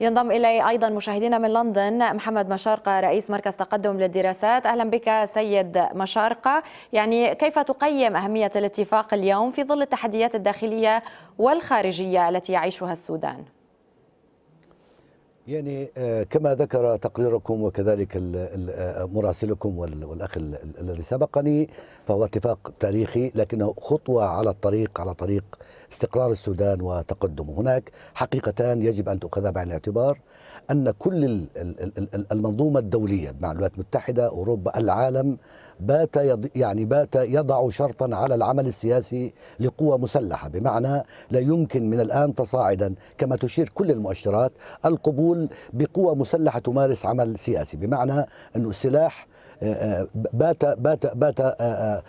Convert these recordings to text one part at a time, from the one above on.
ينضم إلي أيضا مشاهدينا من لندن محمد مشارقة رئيس مركز تقدم للدراسات أهلا بك سيد مشارقة يعني كيف تقيم أهمية الاتفاق اليوم في ظل التحديات الداخلية والخارجية التي يعيشها السودان؟ يعني آه، كما ذكر تقريركم وكذلك آه، مراسلكم والاخ الذي سبقني فهو اتفاق تاريخي لكنه خطوه على الطريق على طريق استقرار السودان وتقدمه هناك حقيقتان يجب ان تؤخذا بعين الاعتبار أن كل المنظومة الدولية مع الولايات المتحدة أوروبا العالم بات يعني بات يضع شرطا على العمل السياسي لقوى مسلحه بمعنى لا يمكن من الان تصاعدا كما تشير كل المؤشرات القبول بقوى مسلحه تمارس عمل سياسي بمعنى أن السلاح آه، آه، بات بات بات آه،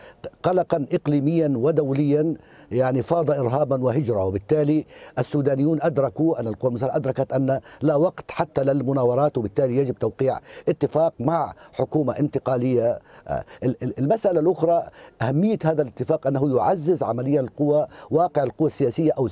قلقا اقليميا ودوليا يعني فاض إرهابا وهجرة وبالتالي السودانيون أدركوا أن القوى المسلحة أدركت أن لا وقت حتى للمناورات وبالتالي يجب توقيع اتفاق مع حكومة انتقالية آه، المسألة الأخرى أهمية هذا الاتفاق أنه يعزز عملية القوى واقع القوى السياسية أو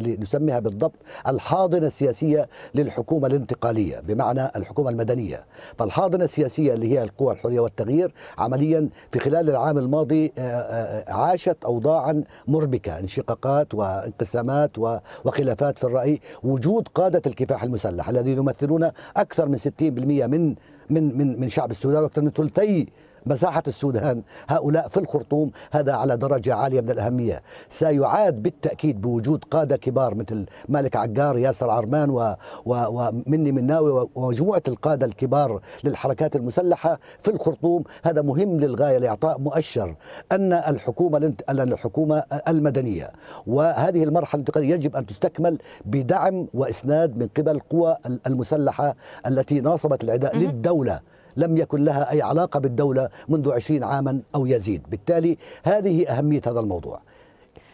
نسميها بالضبط الحاضنة السياسية للحكومة الانتقالية بمعنى الحكومة المدنية فالحاضنة السياسية اللي هي القوى الحرية والتغيير عمليا في خلال العام الماضي آه، آه، عاشت أوضاعا مربكة انشقاقات وانقسامات وخلافات في الرأي وجود قادة الكفاح المسلح الذين يمثلون أكثر من 60% من من من شعب السودان واكثر من ثلثي مساحة السودان هؤلاء في الخرطوم هذا على درجة عالية من الأهمية سيعاد بالتأكيد بوجود قادة كبار مثل مالك عقار ياسر عرمان و... و... ومني مناوي ومجموعة القادة الكبار للحركات المسلحة في الخرطوم هذا مهم للغاية لإعطاء مؤشر أن الحكومة الحكومة المدنية وهذه المرحلة الانتقالية يجب أن تستكمل بدعم وإسناد من قبل القوى المسلحة التي ناصبت العداء للدولة لم يكن لها أي علاقة بالدولة منذ عشرين عاما أو يزيد بالتالي هذه أهمية هذا الموضوع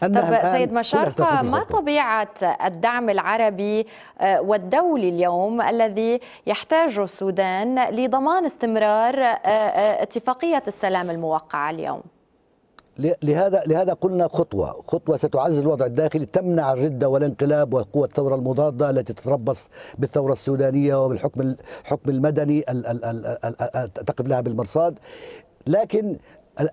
طب سيد مشارقة ما طبيعة الدعم العربي آه، والدولي اليوم الذي يحتاجه السودان لضمان استمرار آه، آه، اتفاقية السلام الموقعة اليوم؟ لهذا لهذا قلنا خطوه، خطوه ستعزز الوضع الداخلي تمنع الرده والانقلاب وقوه الثوره المضاده التي تتربص بالثوره السودانيه وبالحكم الحكم المدني تقف لها بالمرصاد، لكن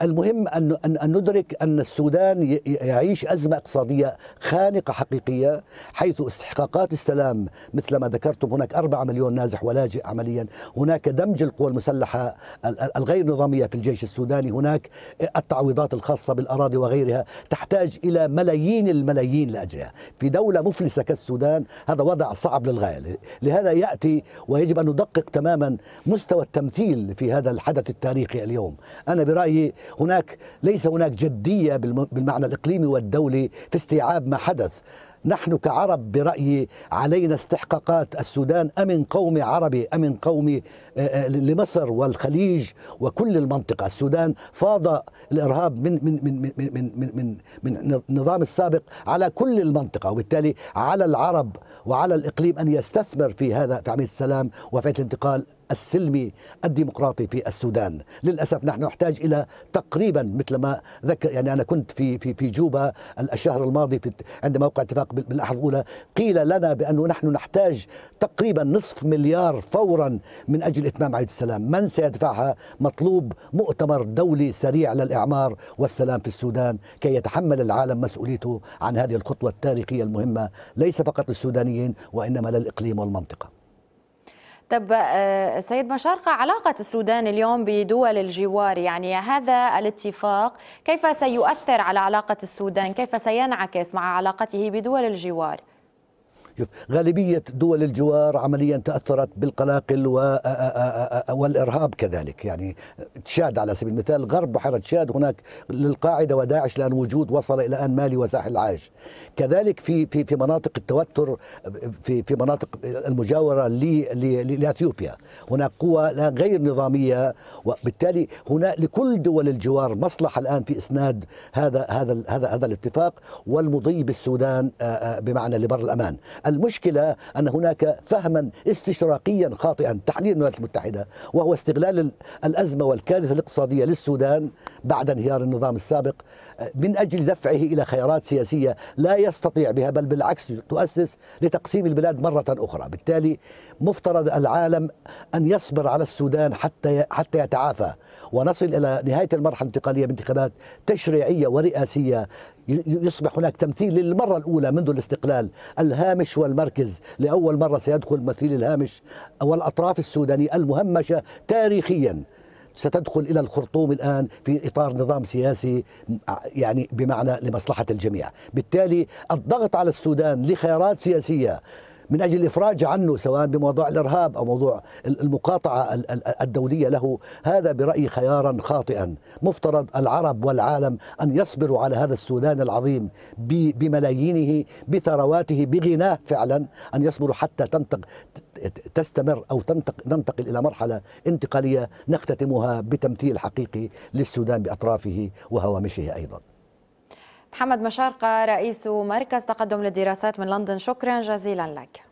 المهم أن أن ندرك أن السودان يعيش أزمة اقتصادية خانقة حقيقية حيث استحقاقات السلام مثل ما ذكرتم هناك 4 مليون نازح ولاجئ عمليا هناك دمج القوى المسلحة الغير نظامية في الجيش السوداني هناك التعويضات الخاصة بالأراضي وغيرها تحتاج إلى ملايين الملايين لأجلها في دولة مفلسة كالسودان هذا وضع صعب للغاية لهذا يأتي ويجب أن ندقق تماما مستوى التمثيل في هذا الحدث التاريخي اليوم أنا برأيي هناك ليس هناك جدية بالمعنى الإقليمي والدولي في استيعاب ما حدث نحن كعرب برأيي علينا استحقاقات السودان أمن قومي عربي أمن قومي آه، آه، لمصر والخليج وكل المنطقة السودان فاض الإرهاب من, من, من, من, من, من, من النظام السابق على كل المنطقة وبالتالي على العرب وعلى الإقليم أن يستثمر في هذا في عملية السلام وفي الانتقال السلمي الديمقراطي في السودان للأسف نحن نحتاج إلى تقريبا مثل ما ذكر يعني أنا كنت في في في جوبا الشهر الماضي في عندما وقع اتفاق بالأحد الأولى قيل لنا بأنه نحن نحتاج تقريبا نصف مليار فورا من أجل إتمام عهد السلام من سيدفعها مطلوب مؤتمر دولي سريع للإعمار والسلام في السودان كي يتحمل العالم مسؤوليته عن هذه الخطوة التاريخية المهمة ليس فقط للسودانيين وإنما للإقليم والمنطقة طب آه، سيد مشارقة علاقة السودان اليوم بدول الجوار يعني هذا الاتفاق كيف سيؤثر على علاقة السودان كيف سينعكس مع علاقته بدول الجوار؟ شوف غالبية دول الجوار عمليا تأثرت بالقلاقل والإرهاب كذلك يعني تشاد على سبيل المثال غرب بحيرة تشاد هناك للقاعدة وداعش لأن وجود وصل إلى أن مالي وساحل العاج كذلك في في في مناطق التوتر في في مناطق المجاورة لأثيوبيا هناك قوى غير نظامية وبالتالي هنا لكل دول الجوار مصلحة الآن في إسناد هذا هذا هذا هذا الاتفاق والمضي بالسودان بمعنى لبر الأمان المشكلة أن هناك فهما استشراقيا خاطئا تحليل الولايات المتحدة وهو استغلال الأزمة والكارثة الاقتصادية للسودان بعد انهيار النظام السابق من أجل دفعه إلى خيارات سياسية لا يستطيع بها بل بالعكس تؤسس لتقسيم البلاد مرة أخرى بالتالي مفترض العالم أن يصبر على السودان حتى حتى يتعافى ونصل إلى نهاية المرحلة الانتقالية بانتخابات تشريعية ورئاسية يصبح هناك تمثيل للمرة الأولى منذ الاستقلال الهامش والمركز لأول مرة سيدخل مثيل الهامش والأطراف السودانية المهمشة تاريخيا ستدخل إلى الخرطوم الآن في إطار نظام سياسي يعني بمعنى لمصلحة الجميع بالتالي الضغط على السودان لخيارات سياسية من أجل الإفراج عنه سواء بموضوع الإرهاب أو موضوع المقاطعة الدولية له هذا برأيي خيارا خاطئا مفترض العرب والعالم أن يصبروا على هذا السودان العظيم بملايينه بثرواته بغناه فعلا أن يصبروا حتى تنتق تستمر او ننتقل الى مرحله انتقاليه نختتمها بتمثيل حقيقي للسودان باطرافه وهوامشه ايضا محمد مشارقة رئيس مركز تقدم للدراسات من لندن شكرا جزيلا لك